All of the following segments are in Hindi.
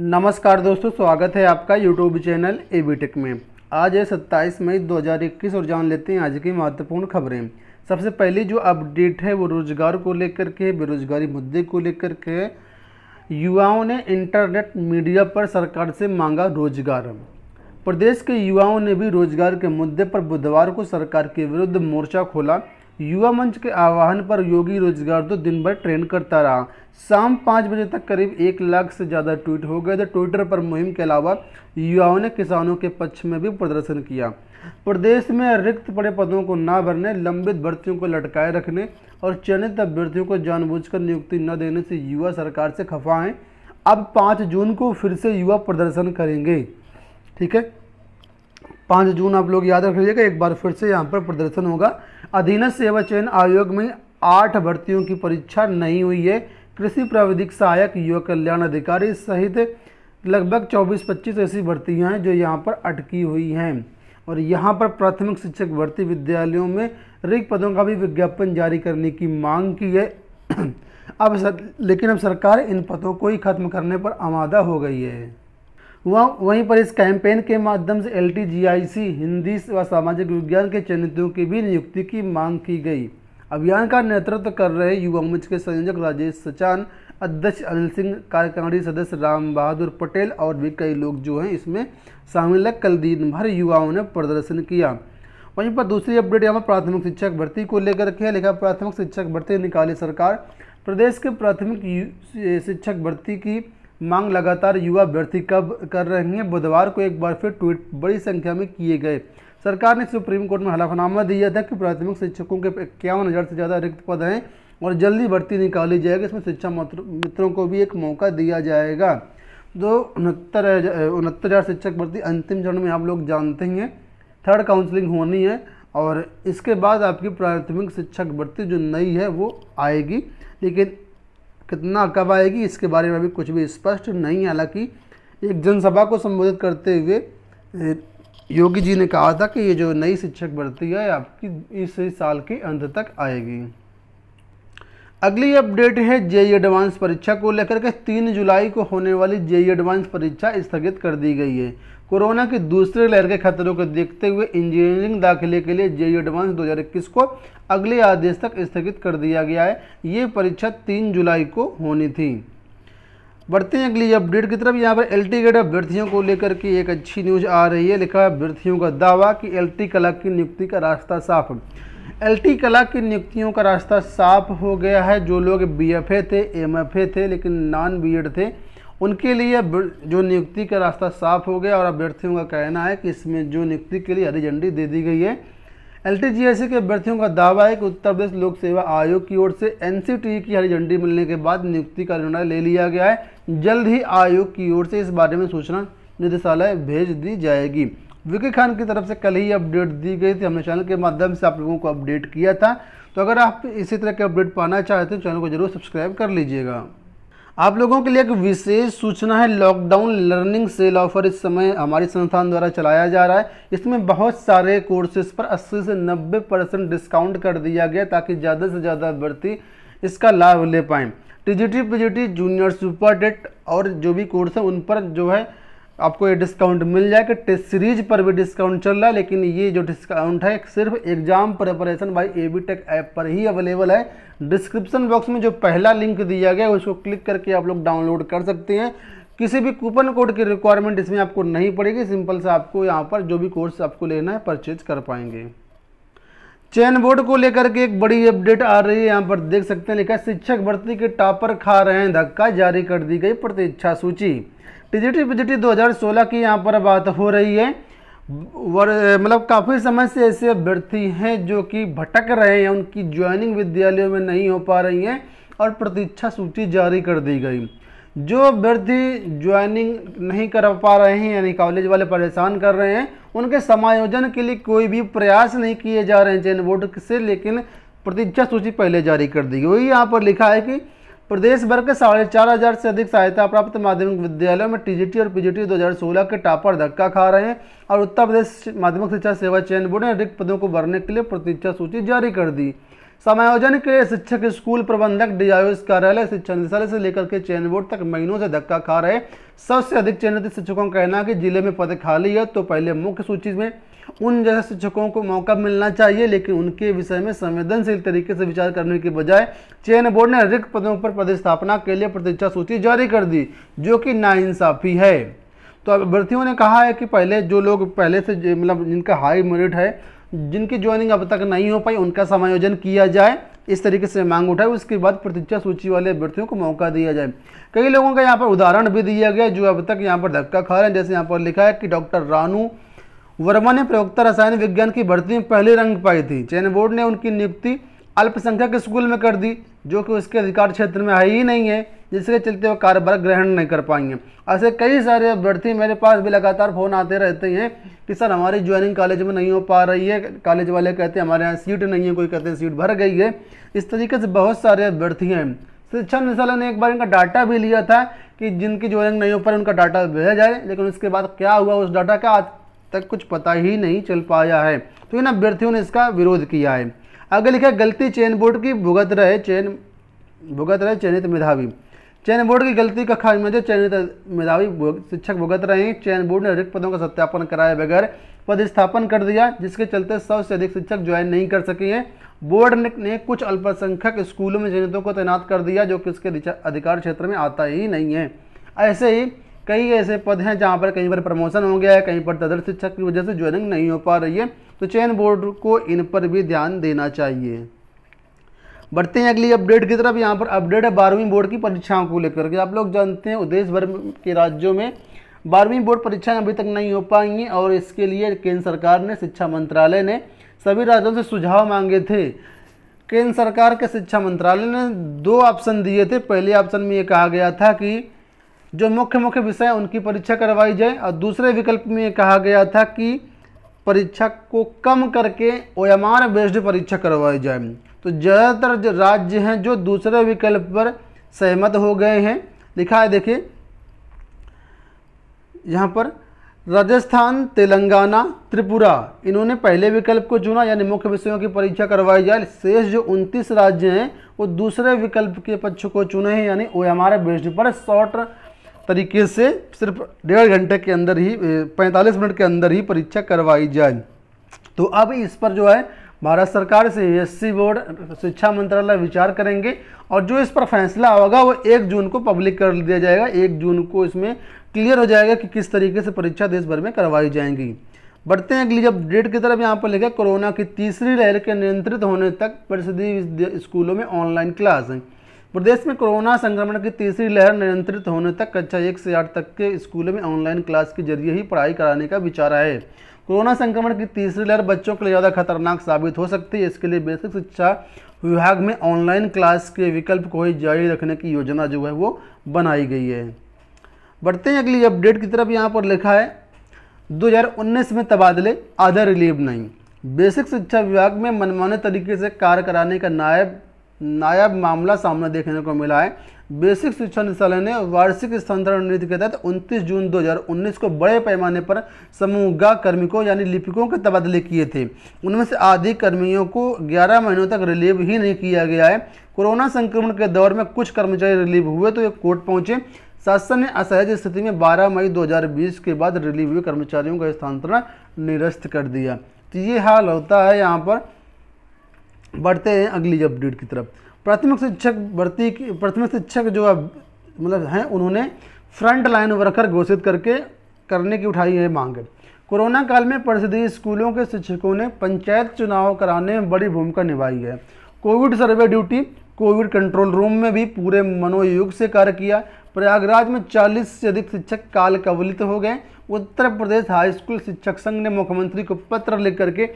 नमस्कार दोस्तों स्वागत है आपका YouTube channel A B Tech में आज है 27 मई 2021 और जान लेते हैं आज की महत्वपूर्ण खबरें सबसे पहली जो अपडेट है वो रोजगार को लेकर के बेरोजगारी मुद्दे को लेकर के युवाओं ने इंटरनेट मीडिया पर सरकार से मांगा रोजगार प्रदेश के युवाओं ने भी रोजगार के मुद्दे पर बुधवार को सरकार के विरुद्ध मोर्चा खोला युवा मंच के आह्वान पर योगी रोजगार तो दिन भर ट्रेंड करता रहा शाम पाँच बजे तक करीब एक लाख से ज़्यादा ट्वीट हो गए तो ट्विटर पर मुहिम के अलावा युवाओं ने किसानों के पक्ष में भी प्रदर्शन किया प्रदेश में रिक्त पड़े पदों को ना भरने लंबित भर्तियों को लटकाए रखने और चयनित अभ्यर्थियों को जानबूझकर नियुक्ति न देने से युवा सरकार से खफा हैं अब पाँच जून को फिर से युवा प्रदर्शन करेंगे ठीक है पाँच जून आप लोग याद रख लीजिएगा एक बार फिर से यहाँ पर प्रदर्शन होगा अधीन सेवा चयन आयोग में आठ भर्तियों की परीक्षा नहीं हुई है कृषि प्राविधिक सहायक युवा कल्याण अधिकारी सहित लगभग 24-25 ऐसी भर्तियाँ हैं जो यहाँ पर अटकी हुई हैं और यहाँ पर प्राथमिक शिक्षक भर्ती विद्यालयों में रिक्त पदों का भी विज्ञापन जारी करने की मांग की है अब सर, लेकिन अब सरकार इन पदों को ही खत्म करने पर आमादा हो गई है वह वहीं पर इस कैंपेन के माध्यम से एल हिंदी व सामाजिक विज्ञान के चयनितों की भी नियुक्ति की मांग की गई अभियान का नेतृत्व कर रहे युवा मंच के संयोजक राजेश सचान अध्यक्ष अनिल सिंह कार्यकारिणी सदस्य राम बहादुर पटेल और भी कई लोग जो हैं इसमें शामिल है कल दिन भर युवाओं ने प्रदर्शन किया वहीं पर दूसरी अपडेट यहाँ पर प्राथमिक शिक्षक भर्ती को लेकर के लिखा प्राथमिक शिक्षक भर्ती निकाली सरकार प्रदेश के प्राथमिक शिक्षक भर्ती की मांग लगातार युवा अभ्यर्थी कब कर रहे हैं बुधवार को एक बार फिर ट्वीट बड़ी संख्या में किए गए सरकार ने सुप्रीम कोर्ट में हलफनामा दिया था कि प्राथमिक शिक्षकों के इक्यावन हज़ार से ज़्यादा रिक्त पद हैं और जल्दी भर्ती निकाली जाएगी इसमें शिक्षा मित्रों को भी एक मौका दिया जाएगा जो उनहत्तर उनहत्तर हज़ार शिक्षक भर्ती अंतिम चरण में आप लोग जानते ही हैं थर्ड काउंसलिंग होनी है और इसके बाद आपकी प्राथमिक शिक्षक भर्ती जो नई है वो आएगी लेकिन कितना कब आएगी इसके बारे में अभी कुछ भी स्पष्ट नहीं है हालांकि एक जनसभा को संबोधित करते हुए योगी जी ने कहा था कि ये जो नई शिक्षक भर्ती है आपकी इस साल के अंत तक आएगी अगली अपडेट है जेई एडवांस परीक्षा को लेकर के तीन जुलाई को होने वाली जेई एडवांस परीक्षा स्थगित कर दी गई है कोरोना की दूसरी लहर के खतरों को देखते हुए इंजीनियरिंग दाखिले के लिए जेई एडवांस 2021 को अगले आदेश तक स्थगित कर दिया गया है ये परीक्षा 3 जुलाई को होनी थी बढ़ते हैं अगली अपडेट की तरफ यहाँ पर एल टी ग्रेड अभ्यर्थियों को लेकर के एक अच्छी न्यूज आ रही है लिखा है अभ्यर्थियों का दावा कि एल टी कला की नियुक्ति का रास्ता साफ एल टी कला की नियुक्तियों का रास्ता साफ हो गया है जो लोग बी एफ ए थे एम एफ ए थे लेकिन नॉन बी एड थे उनके लिए जो नियुक्ति का रास्ता साफ हो गया और अभ्यर्थियों का कहना है कि इसमें जो नियुक्ति के लिए हरी झंडी दे दी गई है एल के अभ्यर्थियों का दावा है कि उत्तर प्रदेश लोक सेवा आयोग की ओर से एन की हरी झंडी मिलने के बाद नियुक्ति का निर्णय ले लिया गया है जल्द ही आयोग की ओर से इस बारे में सूचना निदेशालय भेज दी जाएगी विकी खान की तरफ से कल ही अपडेट दी गई थी हमने चैनल के माध्यम से आप लोगों को अपडेट किया था तो अगर आप इसी तरह के अपडेट पाना चाहते हैं चैनल को जरूर सब्सक्राइब कर लीजिएगा आप लोगों के लिए एक विशेष सूचना है लॉकडाउन लर्निंग सेल ऑफर इस समय हमारे संस्थान द्वारा चलाया जा रहा है इसमें बहुत सारे कोर्सेज पर 80 से 90 परसेंट डिस्काउंट कर दिया गया ताकि ज़्यादा से ज़्यादा अभ्यर्थी इसका लाभ ले पाएँ T G T junior super date और जो भी कोर्स है उन पर जो है आपको ये डिस्काउंट मिल जाएगा टेस्ट सीरीज पर भी डिस्काउंट चल रहा है लेकिन ये जो डिस्काउंट है सिर्फ exam preparation by A B Tech app पर ही अवेलेबल है डिस्क्रिप्शन बॉक्स में जो पहला लिंक दिया गया है उसको क्लिक करके आप लोग डाउनलोड कर सकते हैं किसी भी कूपन कोड की रिक्वायरमेंट इसमें आपको नहीं पड़ेगी सिंपल से आपको यहाँ पर जो भी कोर्स आपको लेना है परचेज कर पाएंगे चैन बोर्ड को लेकर के एक बड़ी अपडेट आ रही है यहाँ पर देख सकते हैं लिखा शिक्षक भर्ती के टॉपर खा रहे हैं धक्का जारी कर दी गई प्रतीक्षा सूची डिजिटल हज़ार 2016 की यहाँ पर बात हो रही है और मतलब काफ़ी समय से ऐसे अभ्यर्थी हैं जो कि भटक रहे हैं उनकी ज्वाइनिंग विद्यालयों में नहीं हो पा रही हैं और प्रतीक्षा सूची जारी कर दी गई जो अभ्यर्थी ज्वाइनिंग नहीं कर पा रहे हैं यानी कॉलेज वाले परेशान कर रहे हैं उनके समायोजन के लिए कोई भी प्रयास नहीं किए जा रहे हैं चयन बोर्ड से लेकिन प्रतीक्षा सूची पहले जारी कर दी गई वही यहाँ पर लिखा है कि प्रदेश भर के साढ़े चार हजार से अधिक सहायता प्राप्त माध्यमिक विद्यालयों में टीजीटी और पीजीटी 2016 के टॉपर धक्का खा रहे हैं और उत्तर प्रदेश माध्यमिक शिक्षा सेवा चयन बोर्ड ने रिक्त पदों को भरने के लिए प्रतीक्षा सूची जारी कर दी समायोजन के लिए शिक्षक स्कूल प्रबंधक डीआईओएस कार्यालय शिक्षा निदेशालय से लेकर के चयन बोर्ड तक महीनों से धक्का खा रहे सबसे अधिक चयनित शिक्षकों का कहना है कि जिले में पद खाली है तो पहले मुख्य सूची में उन जैसे शिक्षकों को मौका मिलना चाहिए लेकिन उनके विषय में संवेदनशील तरीके से विचार करने के बजाय चयन बोर्ड ने रिक्त पदों पर पदस्थापना के लिए प्रतीक्षा सूची जारी कर दी जो कि नाइंसाफ़ी है तो अभ्यर्थियों ने कहा है कि पहले जो लोग पहले से मतलब जिनका हाई मेरिट है जिनकी ज्वाइनिंग अब तक नहीं हो पाई उनका समायोजन किया जाए इस तरीके से मांग उठाए उसके बाद प्रतीक्षा सूची वाले अभ्यर्थियों को मौका दिया जाए कई लोगों का यहाँ पर उदाहरण भी दिया गया जो अब तक यहाँ पर धक्का खा रहे हैं जैसे यहाँ पर लिखा है कि डॉक्टर रानू वर्मा ने प्रयोक्ता रसायन विज्ञान की भर्ती में पहले रंग पाई थी चयन बोर्ड ने उनकी नियुक्ति अल्पसंख्यक स्कूल में कर दी जो कि उसके अधिकार क्षेत्र में है ही नहीं है जिसके चलते वो कारोबार ग्रहण नहीं कर पाएंगे ऐसे कई सारे अभ्यर्थी मेरे पास भी लगातार फ़ोन आते रहते हैं कि सर हमारी ज्वाइनिंग कॉलेज में नहीं हो पा रही है कॉलेज वाले कहते हैं हमारे यहाँ सीट नहीं है कोई कहते हैं सीट भर गई है इस तरीके से बहुत सारे अभ्यर्थी हैं शिक्षा निदेशालय ने एक बार इनका डाटा भी लिया था कि जिनकी ज्वाइनिंग नहीं हो पा रही उनका डाटा भेजा जाए लेकिन उसके बाद क्या हुआ उस डाटा का तक कुछ पता ही नहीं चल पाया है तो इन अभ्यर्थियों ने इसका विरोध किया है आगे लिखा गलती चयन बोर्ड की भुगत रहे चयन भुगत रहे चयनित मेधावी चयन बोर्ड की गलती का खास जो चयनित मेधावी शिक्षक भुगत रहे हैं चयन बोर्ड ने रिक्त पदों का सत्यापन कराए बगैर पदस्थापन कर दिया जिसके चलते सौ से अधिक शिक्षक ज्वाइन नहीं कर सके हैं बोर्ड ने कुछ अल्पसंख्यक स्कूलों में चयनितों को तैनात कर दिया जो कि उसके अधिकार क्षेत्र में आता ही नहीं है ऐसे ही कई ऐसे पद हैं जहाँ पर कहीं पर प्रमोशन हो गया है कहीं पर तदर्थ शिक्षक की वजह से ज्वाइनिंग नहीं हो पा रही है तो चयन बोर्ड को इन पर भी ध्यान देना चाहिए बढ़ते हैं अगली अपडेट की तरफ यहाँ पर अपडेट है बारहवीं बोर्ड की परीक्षाओं को लेकर के आप लोग जानते हैं देश भर के राज्यों में बारहवीं बोर्ड परीक्षाएं अभी तक नहीं हो पाएंगी और इसके लिए केंद्र सरकार ने शिक्षा मंत्रालय ने सभी राज्यों से सुझाव मांगे थे केंद्र सरकार के शिक्षा मंत्रालय ने दो ऑप्शन दिए थे पहले ऑप्शन में ये कहा गया था कि जो मुख्य मुख्य विषय उनकी परीक्षा करवाई जाए और दूसरे विकल्प में कहा गया था कि परीक्षा को कम करके ओ एम आर बेस्ड परीक्षा करवाई जाए तो ज़्यादातर जो राज्य हैं जो दूसरे विकल्प पर सहमत हो गए हैं लिखा है देखिए यहाँ पर राजस्थान तेलंगाना त्रिपुरा इन्होंने पहले विकल्प को चुना यानी मुख्य विषयों की परीक्षा करवाई जाए शेष जो उनतीस राज्य हैं वो दूसरे विकल्प के पक्ष को चुने हैं यानी ओ एम आर बेस्ड पर शॉर्ट तरीके से सिर्फ डेढ़ घंटे के अंदर ही पैंतालीस मिनट के अंदर ही परीक्षा करवाई जाए तो अब इस पर जो है भारत सरकार से एससी बोर्ड शिक्षा मंत्रालय विचार करेंगे और जो इस पर फैसला होगा वो एक जून को पब्लिक कर दिया जाएगा एक जून को इसमें क्लियर हो जाएगा कि किस तरीके से परीक्षा देश भर में करवाई जाएंगी बढ़ते हैं अगली जब डेट की तरफ यहाँ पर लिखा कोरोना की तीसरी लहर के नियंत्रित होने तक परिषदीय स्कूलों में ऑनलाइन क्लास हैं प्रदेश में कोरोना संक्रमण की तीसरी लहर नियंत्रित होने तक कक्षा एक से आठ तक के स्कूलों में ऑनलाइन क्लास के जरिए ही पढ़ाई कराने का विचार है कोरोना संक्रमण की तीसरी लहर बच्चों के लिए ज़्यादा खतरनाक साबित हो सकती है इसके लिए बेसिक शिक्षा विभाग में ऑनलाइन क्लास के विकल्प को ही जारी रखने की योजना जो है वो बनाई गई है बढ़ते हैं अगली अपडेट की तरफ यहाँ पर लिखा है 2019 में तबादले आधा रिलीव नहीं बेसिक शिक्षा विभाग में मनमाने तरीके से कार्य कराने का नायब नायब मामला सामने देखने को मिला है बेसिक शिक्षा निदेशालय ने वार्षिक स्थानांतरण नीति के तहत 29 जून 2019 को बड़े पैमाने पर समूहगा कर्मिकों यानी लिपिकों के तबादले किए थे उनमें से आधे कर्मियों को 11 महीनों तक रिलीव ही नहीं किया गया है कोरोना संक्रमण के दौर में कुछ कर्मचारी रिलीव हुए तो ये कोर्ट पहुंचे शासन ने असहज स्थिति में बारह मई दो के बाद रिलीव हुए कर्मचारियों का स्थानांतरण निरस्त कर दिया तो ये हाल होता है यहाँ पर बढ़ते हैं अगली अपडेट की तरफ प्राथमिक शिक्षक भर्ती की प्राथमिक शिक्षक जो अब मतलब हैं उन्होंने फ्रंट लाइन वर्कर घोषित करके करने की उठाई है मांग कोरोना काल में प्रसिद्धि स्कूलों के शिक्षकों ने पंचायत चुनाव कराने में बड़ी भूमिका निभाई है Covid survey duty Covid control room में भी पूरे मनोयोग से कार्य किया प्रयागराज में 40 से अधिक शिक्षक काल कवलित हो गए उत्तर प्रदेश हाई स्कूल शिक्षक संघ ने मुख्यमंत्री को पत्र लिख करके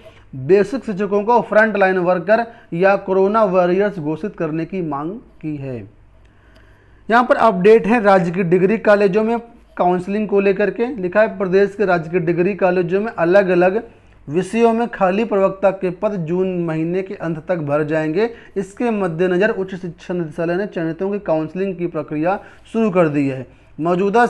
बेसिक शिक्षकों को फ्रंट लाइन वर्कर या कोरोना वॉरियर्स घोषित करने की मांग की है यहाँ पर अपडेट है राज्य के डिग्री कॉलेजों में काउंसलिंग को लेकर के लिखा है प्रदेश के राज्य के डिग्री कॉलेजों में अलग अलग विषयों में खाली प्रवक्ता के पद जून महीने के अंत तक भर जाएंगे इसके मद्देनज़र उच्च शिक्षा निदेशालय ने चयनितों की काउंसलिंग की प्रक्रिया शुरू कर दी है मौजूदा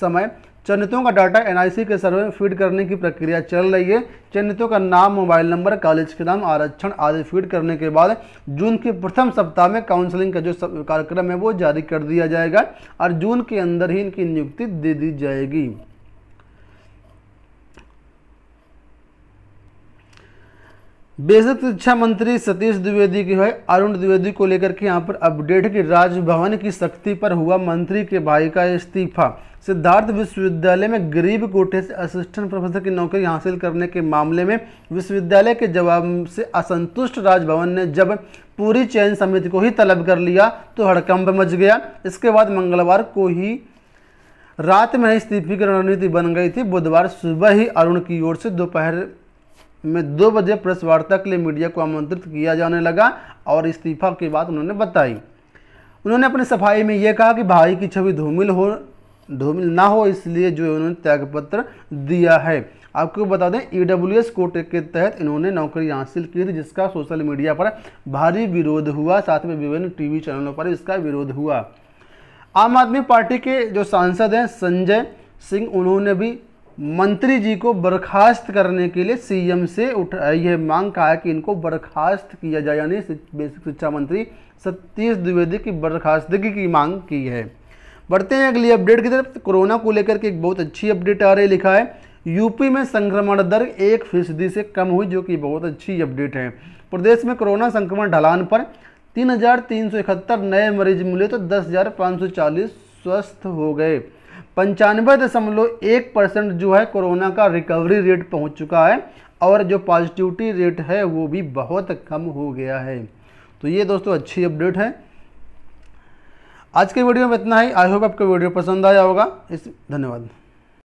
समय चयनितों का डाटा एनआईसी के सर्वे में फीड करने की प्रक्रिया चल रही है चयनितों का नाम मोबाइल नंबर कॉलेज के नाम आरक्षण आदि फीड करने के बाद जून के प्रथम सप्ताह में काउंसलिंग का जो कार्यक्रम है वो जारी कर दिया जाएगा और जून के अंदर ही इनकी नियुक्ति दे दी जाएगी बेसिक शिक्षा मंत्री सतीश द्विवेदी की है अरुण द्विवेदी को लेकर के यहाँ पर अपडेट कि राजभवन की सख्ती पर हुआ मंत्री के भाई का इस्तीफा सिद्धार्थ विश्वविद्यालय में गरीब कोठे से असिस्टेंट प्रोफेसर की नौकरी हासिल करने के मामले में विश्वविद्यालय के जवाब से असंतुष्ट राजभवन ने जब पूरी चयन समिति को ही तलब कर लिया तो हड़कंप मच गया इसके बाद मंगलवार को ही रात में इस्तीफे की रणनीति बन गई थी बुधवार सुबह ही अरुण की ओर से दोपहर में दो बजे प्रेस वार्ता के लिए मीडिया को आमंत्रित किया जाने लगा और इस्तीफा की बात उन्होंने बताई उन्होंने अपनी सफाई में यह कहा कि भाई की छवि धूमिल हो धूमिल ना हो इसलिए जो उन्होंने त्यागपत्र दिया है आपको बता दें ई डब्ल्यू एस कोटे के तहत इन्होंने नौकरी हासिल की थी जिसका सोशल मीडिया पर भारी विरोध हुआ साथ में विभिन्न टीवी चैनलों पर इसका विरोध हुआ आम आदमी पार्टी के जो सांसद हैं संजय सिंह उन्होंने भी मंत्री जी को बर्खास्त करने के लिए सीएम से उठ यह मांग कहा है कि इनको बर्खास्त किया जाए यानी बेसिक शिक्षा मंत्री सतीश द्विवेदी की बर्खास्तगी की मांग की है बढ़ते हैं अगली अपडेट की तरफ कोरोना को लेकर के एक बहुत अच्छी अपडेट आ रही लिखा है यूपी में संक्रमण दर एक फीसदी से कम हुई जो कि बहुत अच्छी अपडेट है प्रदेश में कोरोना संक्रमण ढलान पर तीन तीन सौ इकहत्तर नए मरीज मिले तो दस हजार पाँच सौ चालीस स्वस्थ हो गए पंचानवे दशमलव एक परसेंट जो है कोरोना का रिकवरी रेट पहुंच चुका है और जो पॉजिटिविटी रेट है वो भी बहुत कम हो गया है तो ये दोस्तों अच्छी अपडेट है आज के वीडियो में इतना ही आई होप आपको वीडियो पसंद आया होगा इस धन्यवाद